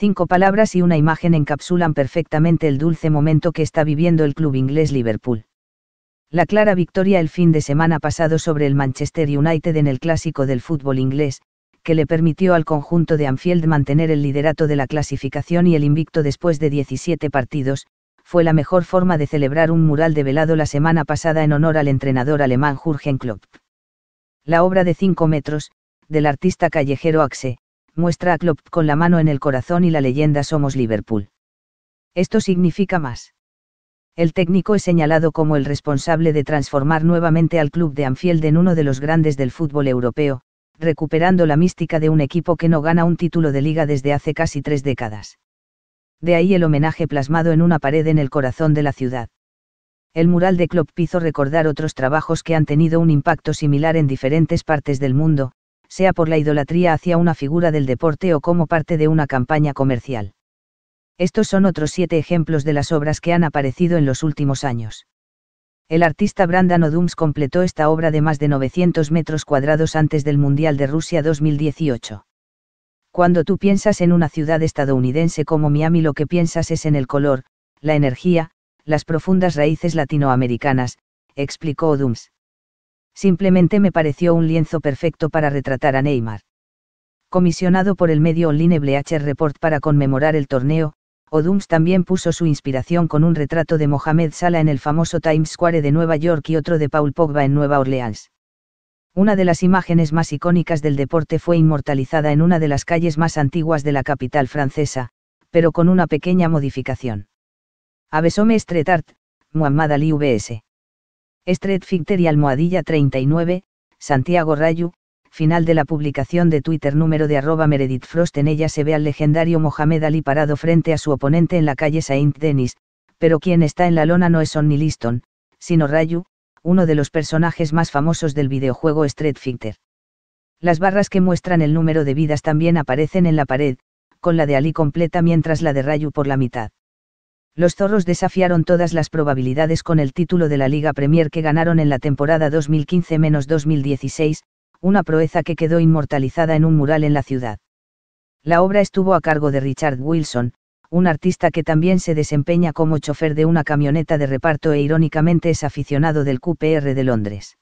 Cinco palabras y una imagen encapsulan perfectamente el dulce momento que está viviendo el club inglés Liverpool. La clara victoria el fin de semana pasado sobre el Manchester United en el clásico del fútbol inglés, que le permitió al conjunto de Anfield mantener el liderato de la clasificación y el invicto después de 17 partidos, fue la mejor forma de celebrar un mural develado la semana pasada en honor al entrenador alemán Jürgen Klopp. La obra de 5 metros, del artista callejero Axe, muestra a Klopp con la mano en el corazón y la leyenda Somos Liverpool. Esto significa más. El técnico es señalado como el responsable de transformar nuevamente al club de Anfield en uno de los grandes del fútbol europeo, recuperando la mística de un equipo que no gana un título de liga desde hace casi tres décadas. De ahí el homenaje plasmado en una pared en el corazón de la ciudad. El mural de Klopp hizo recordar otros trabajos que han tenido un impacto similar en diferentes partes del mundo, sea por la idolatría hacia una figura del deporte o como parte de una campaña comercial. Estos son otros siete ejemplos de las obras que han aparecido en los últimos años. El artista Brandon O'Dums completó esta obra de más de 900 metros cuadrados antes del Mundial de Rusia 2018. Cuando tú piensas en una ciudad estadounidense como Miami lo que piensas es en el color, la energía, las profundas raíces latinoamericanas, explicó O'Dums simplemente me pareció un lienzo perfecto para retratar a Neymar. Comisionado por el medio Online Bleacher Report para conmemorar el torneo, Odums también puso su inspiración con un retrato de Mohamed Salah en el famoso Times Square de Nueva York y otro de Paul Pogba en Nueva Orleans. Una de las imágenes más icónicas del deporte fue inmortalizada en una de las calles más antiguas de la capital francesa, pero con una pequeña modificación. Avesome Street Muhammad Ali VS. Street Fighter y Almohadilla 39, Santiago Rayu, final de la publicación de Twitter número de arroba Meredith Frost en ella se ve al legendario Mohamed Ali parado frente a su oponente en la calle Saint Denis, pero quien está en la lona no es Sonny Liston, sino Rayu, uno de los personajes más famosos del videojuego Street Fighter. Las barras que muestran el número de vidas también aparecen en la pared, con la de Ali completa mientras la de Rayu por la mitad los zorros desafiaron todas las probabilidades con el título de la Liga Premier que ganaron en la temporada 2015-2016, una proeza que quedó inmortalizada en un mural en la ciudad. La obra estuvo a cargo de Richard Wilson, un artista que también se desempeña como chofer de una camioneta de reparto e irónicamente es aficionado del QPR de Londres.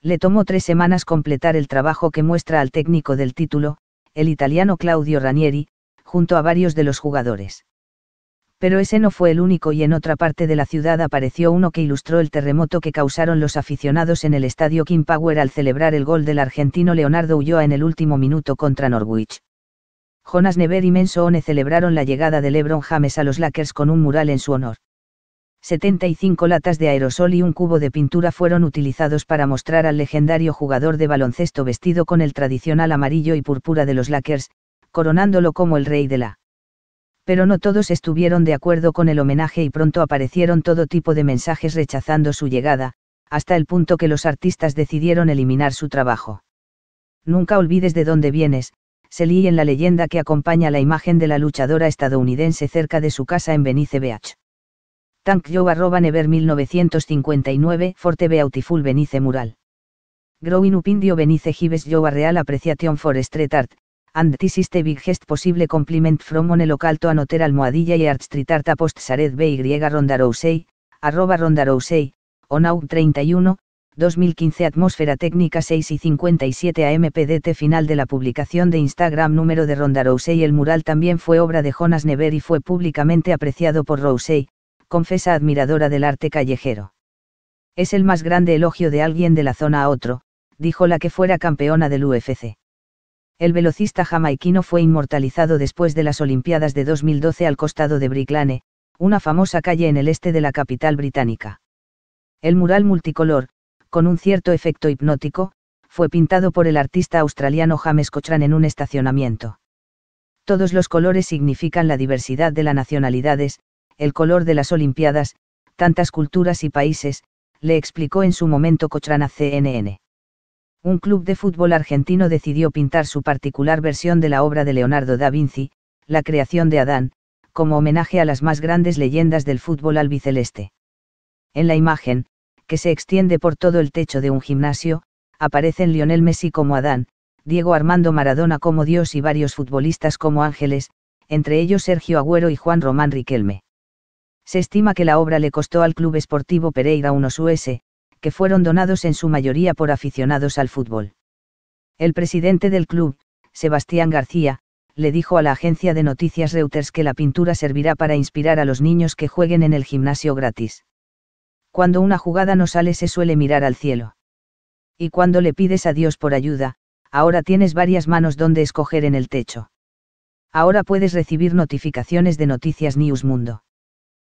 Le tomó tres semanas completar el trabajo que muestra al técnico del título, el italiano Claudio Ranieri, junto a varios de los jugadores pero ese no fue el único y en otra parte de la ciudad apareció uno que ilustró el terremoto que causaron los aficionados en el estadio King Power al celebrar el gol del argentino Leonardo Ulloa en el último minuto contra Norwich. Jonas Never y One celebraron la llegada de LeBron James a los Lakers con un mural en su honor. 75 latas de aerosol y un cubo de pintura fueron utilizados para mostrar al legendario jugador de baloncesto vestido con el tradicional amarillo y púrpura de los Lakers, coronándolo como el rey de la pero no todos estuvieron de acuerdo con el homenaje y pronto aparecieron todo tipo de mensajes rechazando su llegada, hasta el punto que los artistas decidieron eliminar su trabajo. Nunca olvides de dónde vienes, se lee en la leyenda que acompaña la imagen de la luchadora estadounidense cerca de su casa en Benice Beach. Tank Joe Never 1959 Forte Beautiful Benice Mural. Growing Up Indio Benice Gives Real Appreciation for Street Art, and this is the biggest possible compliment from one local to almohadilla y art street art post sared by rondarousey, arroba rondarousey, on 31, 2015 Atmósfera Técnica 6 y 57 AMPDT Final de la publicación de Instagram número de Ronda El mural también fue obra de Jonas Never y fue públicamente apreciado por Rousey, confesa admiradora del arte callejero. Es el más grande elogio de alguien de la zona a otro, dijo la que fuera campeona del UFC. El velocista jamaiquino fue inmortalizado después de las Olimpiadas de 2012 al costado de Bricklane, una famosa calle en el este de la capital británica. El mural multicolor, con un cierto efecto hipnótico, fue pintado por el artista australiano James Cochran en un estacionamiento. Todos los colores significan la diversidad de las nacionalidades, el color de las Olimpiadas, tantas culturas y países, le explicó en su momento Cochran a CNN un club de fútbol argentino decidió pintar su particular versión de la obra de Leonardo da Vinci, La creación de Adán, como homenaje a las más grandes leyendas del fútbol albiceleste. En la imagen, que se extiende por todo el techo de un gimnasio, aparecen Lionel Messi como Adán, Diego Armando Maradona como Dios y varios futbolistas como ángeles, entre ellos Sergio Agüero y Juan Román Riquelme. Se estima que la obra le costó al club esportivo Pereira unos US, que fueron donados en su mayoría por aficionados al fútbol. El presidente del club, Sebastián García, le dijo a la agencia de noticias Reuters que la pintura servirá para inspirar a los niños que jueguen en el gimnasio gratis. Cuando una jugada no sale se suele mirar al cielo. Y cuando le pides a Dios por ayuda, ahora tienes varias manos donde escoger en el techo. Ahora puedes recibir notificaciones de Noticias News Mundo.